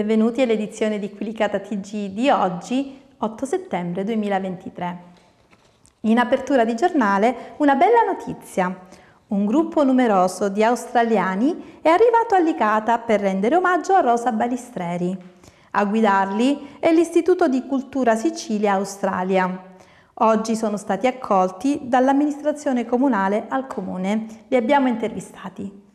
Benvenuti all'edizione di Quilicata TG di oggi, 8 settembre 2023. In apertura di giornale una bella notizia. Un gruppo numeroso di australiani è arrivato a Licata per rendere omaggio a Rosa Balistreri. A guidarli è l'Istituto di Cultura Sicilia Australia. Oggi sono stati accolti dall'amministrazione comunale al comune. Li abbiamo intervistati.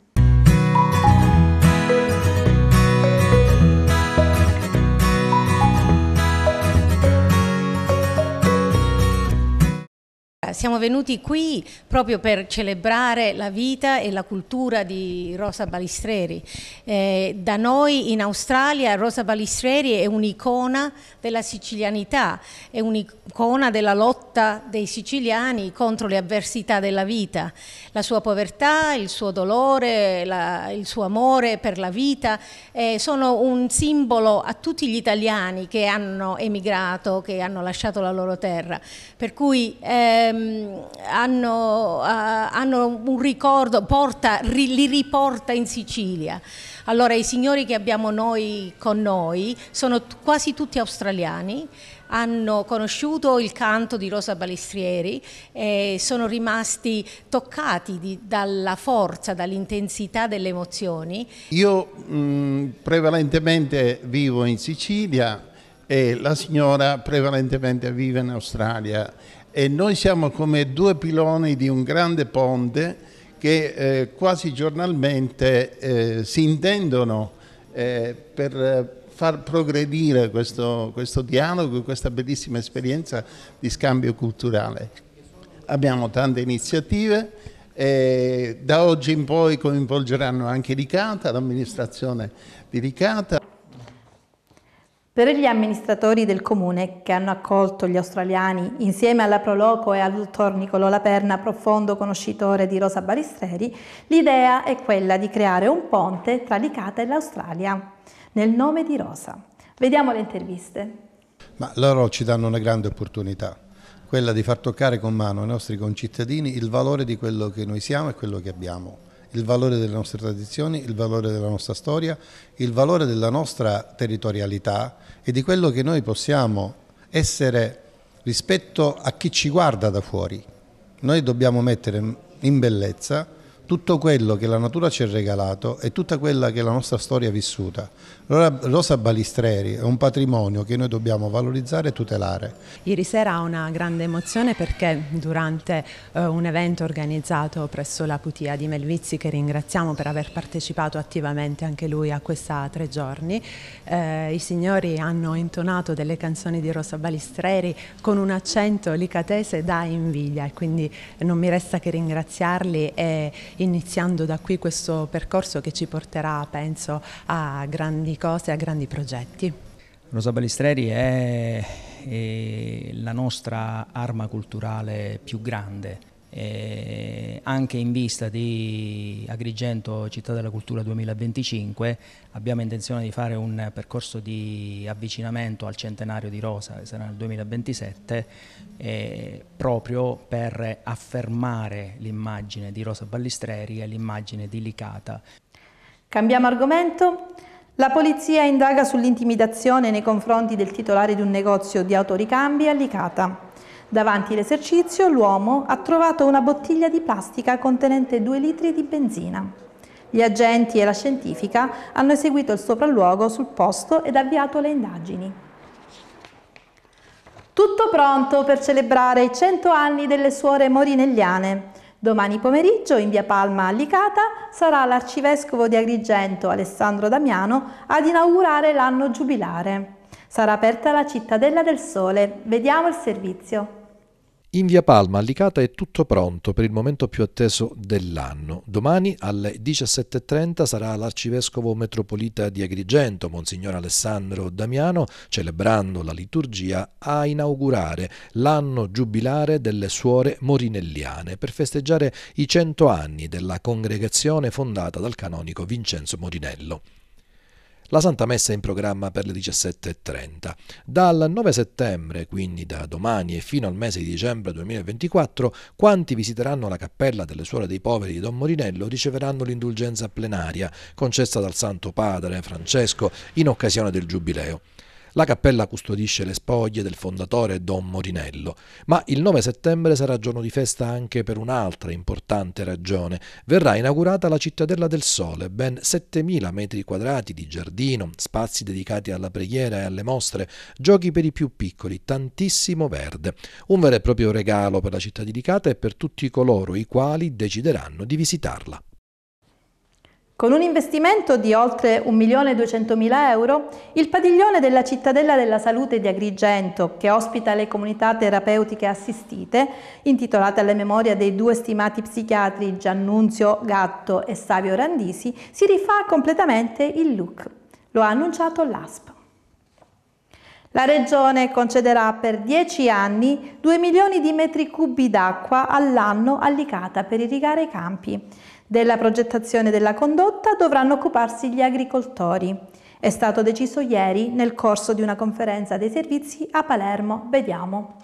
siamo venuti qui proprio per celebrare la vita e la cultura di Rosa Balistreri. Eh, da noi in Australia Rosa Balistreri è un'icona della sicilianità, è un'icona della lotta dei siciliani contro le avversità della vita. La sua povertà, il suo dolore, la, il suo amore per la vita eh, sono un simbolo a tutti gli italiani che hanno emigrato, che hanno lasciato la loro terra. Per cui ehm, Ehm, hanno, eh, hanno, un ricordo, porta, ri, li riporta in Sicilia. Allora i signori che abbiamo noi con noi sono quasi tutti australiani, hanno conosciuto il canto di Rosa Balestrieri e sono rimasti toccati di, dalla forza, dall'intensità delle emozioni. Io mh, mm, prevalentemente vivo in Sicilia e la signora prevalentemente vive in Australia e noi siamo come due piloni di un grande ponte che eh, quasi giornalmente eh, si intendono eh, per far progredire questo, questo dialogo, questa bellissima esperienza di scambio culturale. Abbiamo tante iniziative, da oggi in poi coinvolgeranno anche Ricata, l'amministrazione di Ricata. Per gli amministratori del comune che hanno accolto gli australiani insieme alla Proloco e al dottor Nicolò Laperna, profondo conoscitore di Rosa Balistreri, l'idea è quella di creare un ponte tra l'Icata e l'Australia, nel nome di Rosa. Vediamo le interviste. Ma loro ci danno una grande opportunità, quella di far toccare con mano ai nostri concittadini il valore di quello che noi siamo e quello che abbiamo il valore delle nostre tradizioni, il valore della nostra storia, il valore della nostra territorialità e di quello che noi possiamo essere rispetto a chi ci guarda da fuori. Noi dobbiamo mettere in bellezza tutto quello che la natura ci ha regalato e tutta quella che la nostra storia ha vissuta. Rosa Balistreri è un patrimonio che noi dobbiamo valorizzare e tutelare. Ieri sera ho una grande emozione perché durante eh, un evento organizzato presso la Putia di Melvizzi, che ringraziamo per aver partecipato attivamente anche lui a questa tre giorni, eh, i signori hanno intonato delle canzoni di Rosa Balistreri con un accento licatese da invidia e quindi non mi resta che ringraziarli e iniziando da qui questo percorso che ci porterà, penso, a grandi cose, a grandi progetti. Rosa Balistreri è, è la nostra arma culturale più grande eh, anche in vista di Agrigento Città della Cultura 2025 abbiamo intenzione di fare un percorso di avvicinamento al centenario di Rosa, che sarà nel 2027, eh, proprio per affermare l'immagine di Rosa Ballistreri e l'immagine di Licata. Cambiamo argomento. La polizia indaga sull'intimidazione nei confronti del titolare di un negozio di autoricambi a Licata. Davanti all'esercizio l'uomo ha trovato una bottiglia di plastica contenente 2 litri di benzina. Gli agenti e la scientifica hanno eseguito il sopralluogo sul posto ed avviato le indagini. Tutto pronto per celebrare i 100 anni delle suore morinelliane. Domani pomeriggio in via Palma Allicata sarà l'arcivescovo di Agrigento Alessandro Damiano ad inaugurare l'anno giubilare. Sarà aperta la cittadella del sole. Vediamo il servizio. In via Palma, Allicata è tutto pronto per il momento più atteso dell'anno. Domani alle 17.30 sarà l'arcivescovo metropolita di Agrigento, Monsignor Alessandro Damiano, celebrando la liturgia, a inaugurare l'anno giubilare delle suore morinelliane per festeggiare i 100 anni della congregazione fondata dal canonico Vincenzo Morinello. La Santa Messa è in programma per le 17.30. Dal 9 settembre, quindi da domani e fino al mese di dicembre 2024, quanti visiteranno la Cappella delle Suore dei Poveri di Don Morinello riceveranno l'indulgenza plenaria concessa dal Santo Padre Francesco in occasione del Giubileo. La cappella custodisce le spoglie del fondatore Don Morinello, ma il 9 settembre sarà giorno di festa anche per un'altra importante ragione. Verrà inaugurata la Cittadella del Sole, ben 7.000 metri quadrati di giardino, spazi dedicati alla preghiera e alle mostre, giochi per i più piccoli, tantissimo verde. Un vero e proprio regalo per la città di Licata e per tutti coloro i quali decideranno di visitarla. Con un investimento di oltre 1.200.000 euro, il padiglione della Cittadella della Salute di Agrigento, che ospita le comunità terapeutiche assistite, intitolate alla memoria dei due stimati psichiatri Giannunzio Gatto e Savio Randisi, si rifà completamente il look. Lo ha annunciato l'ASP. La Regione concederà per 10 anni 2 milioni di metri cubi d'acqua all'anno all'Icata per irrigare i campi. Della progettazione della condotta dovranno occuparsi gli agricoltori. È stato deciso ieri nel corso di una conferenza dei servizi a Palermo. Vediamo.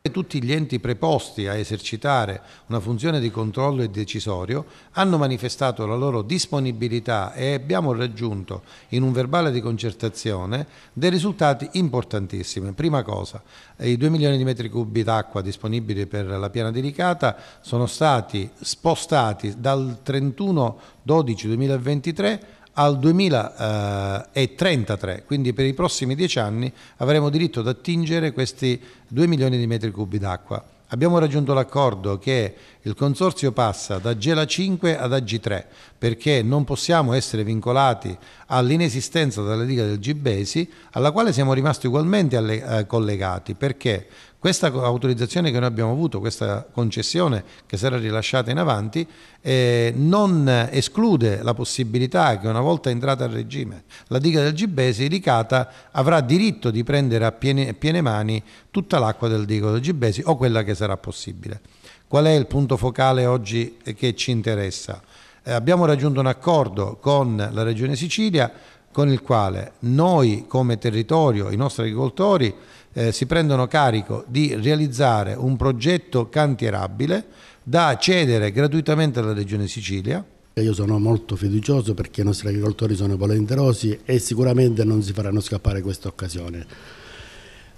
Tutti gli enti preposti a esercitare una funzione di controllo e decisorio hanno manifestato la loro disponibilità e abbiamo raggiunto in un verbale di concertazione dei risultati importantissimi. Prima cosa, i 2 milioni di metri cubi d'acqua disponibili per la piana di Ricata sono stati spostati dal 31 12 2023 al 2033, eh, quindi per i prossimi dieci anni avremo diritto ad attingere questi 2 milioni di metri cubi d'acqua. Abbiamo raggiunto l'accordo che il consorzio passa da Gela 5 ad AG3 perché non possiamo essere vincolati all'inesistenza della diga del Gibesi alla quale siamo rimasti ugualmente alle, eh, collegati perché questa autorizzazione che noi abbiamo avuto, questa concessione che sarà rilasciata in avanti, eh, non esclude la possibilità che una volta entrata al regime la diga del Gibesi ricata avrà diritto di prendere a piene, piene mani tutta l'acqua del dico del Gibesi o quella che sarà possibile. Qual è il punto focale oggi che ci interessa? Eh, abbiamo raggiunto un accordo con la Regione Sicilia con il quale noi come territorio, i nostri agricoltori, eh, si prendono carico di realizzare un progetto cantierabile da cedere gratuitamente alla Regione Sicilia. Io sono molto fiducioso perché i nostri agricoltori sono volenterosi e sicuramente non si faranno scappare questa occasione.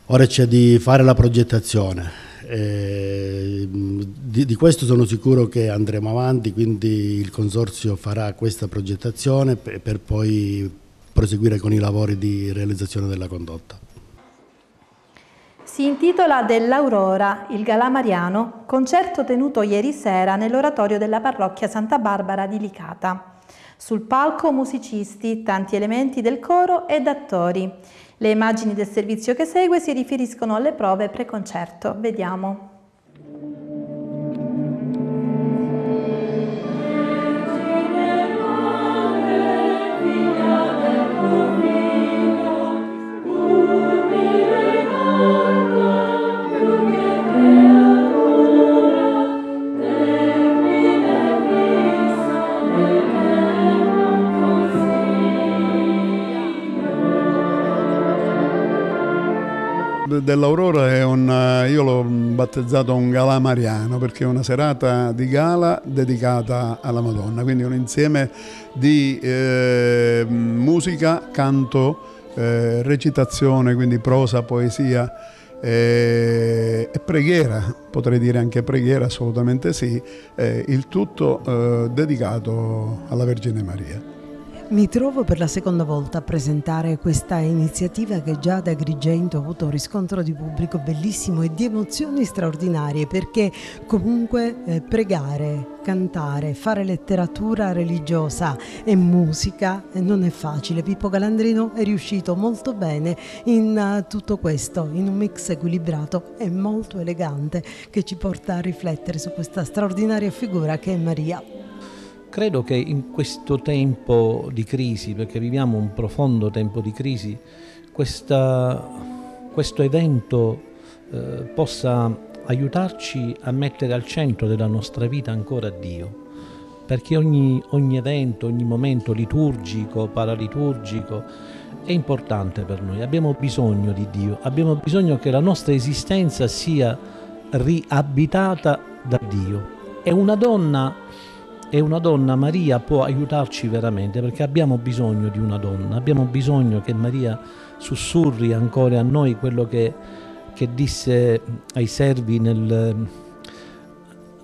Ora c'è di fare la progettazione, eh, di, di, questo sono sicuro che andremo avanti, quindi il consorzio farà questa progettazione per, per poi proseguire con i lavori di realizzazione della condotta si intitola Dell'Aurora, il Galamariano, concerto tenuto ieri sera nell'oratorio della parrocchia Santa Barbara di Licata. Sul palco musicisti, tanti elementi del coro ed attori. Le immagini del servizio che segue si riferiscono alle prove pre-concerto. Vediamo. dell'Aurora è un, eh, io l'ho battezzato un galà mariano perché è una serata di gala dedicata alla Madonna, quindi un insieme di eh, musica, canto, eh, recitazione, quindi prosa, poesia eh, e preghiera, potrei dire anche preghiera, assolutamente sì, eh, il tutto dedicato alla Vergine Maria. Mi trovo per la seconda volta a presentare questa iniziativa che già da Agrigento ha avuto un riscontro di pubblico bellissimo e di emozioni straordinarie perché comunque eh, pregare, cantare, fare letteratura religiosa e musica eh, non è facile. Pippo Calandrino è riuscito molto bene in eh, tutto questo, in un mix equilibrato e molto elegante che ci porta a riflettere su questa straordinaria figura che è Maria. Credo che in questo tempo di crisi, perché viviamo un profondo tempo di crisi, questa, questo evento eh, possa aiutarci a mettere al centro della nostra vita ancora Dio, perché ogni, ogni evento, ogni momento liturgico, paraliturgico, è importante per noi, abbiamo bisogno di Dio, abbiamo bisogno che la nostra esistenza sia riabitata da Dio. E una donna e una donna Maria può aiutarci veramente perché abbiamo bisogno di una donna, abbiamo bisogno che Maria sussurri ancora a noi quello che, che disse ai servi nel,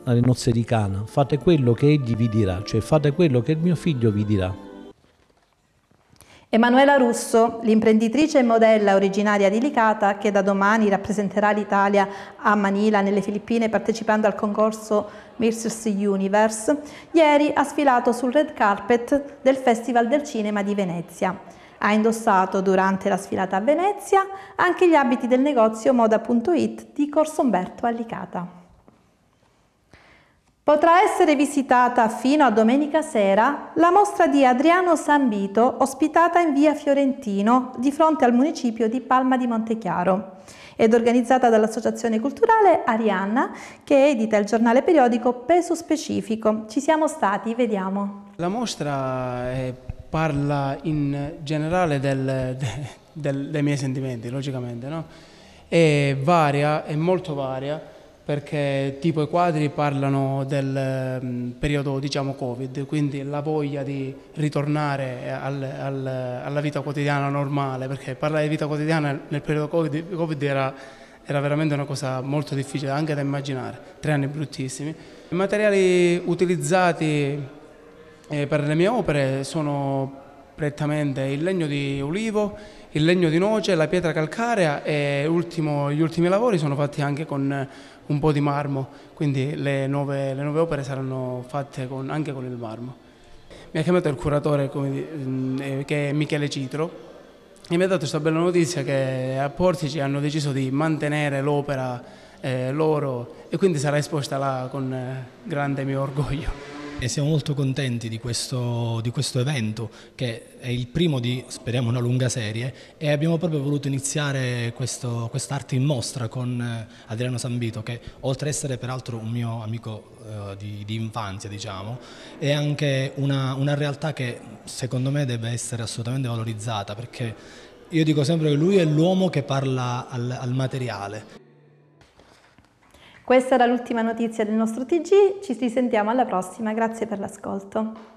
nelle nozze di Cana, fate quello che egli vi dirà, cioè fate quello che il mio figlio vi dirà. Emanuela Russo, l'imprenditrice e modella originaria di Licata, che da domani rappresenterà l'Italia a Manila, nelle Filippine, partecipando al concorso Mistress Universe, ieri ha sfilato sul red carpet del Festival del Cinema di Venezia. Ha indossato durante la sfilata a Venezia anche gli abiti del negozio moda.it di Corso Umberto a Licata. Potrà essere visitata fino a domenica sera la mostra di Adriano Sambito ospitata in via Fiorentino di fronte al municipio di Palma di Montechiaro ed organizzata dall'associazione culturale Arianna che edita il giornale periodico Peso Specifico. Ci siamo stati, vediamo. La mostra è, eh, parla in generale del, de, del, dei miei sentimenti, logicamente, no? è varia, è molto varia perché tipo i quadri parlano del um, periodo diciamo covid, quindi la voglia di ritornare al, al, alla vita quotidiana normale, perché parlare di vita quotidiana nel periodo covid, COVID era, era, veramente una cosa molto difficile anche da immaginare, tre anni bruttissimi. I materiali utilizzati eh, per le mie opere sono prettamente il legno di ulivo, il legno di noce, la pietra calcarea e ultimo, gli ultimi lavori sono fatti anche con un po' di marmo, quindi le nuove, le nuove opere saranno fatte con, anche con il marmo. Mi ha chiamato il curatore come, mm, eh, che è Michele Citro e mi ha dato questa bella notizia che a Portici hanno deciso di mantenere l'opera eh, loro e quindi sarà esposta là con eh, grande mio orgoglio. E siamo molto contenti di questo, di questo, evento che è il primo di, speriamo, una lunga serie e abbiamo proprio voluto iniziare quest'arte in mostra con eh, Adriano Sambito che oltre ad essere peraltro un mio amico eh, di, di, infanzia diciamo, è anche una, una realtà che secondo me deve essere assolutamente valorizzata perché io dico sempre che lui è l'uomo che parla al, al materiale. Questa era l'ultima notizia del nostro TG, ci risentiamo alla prossima, grazie per l'ascolto.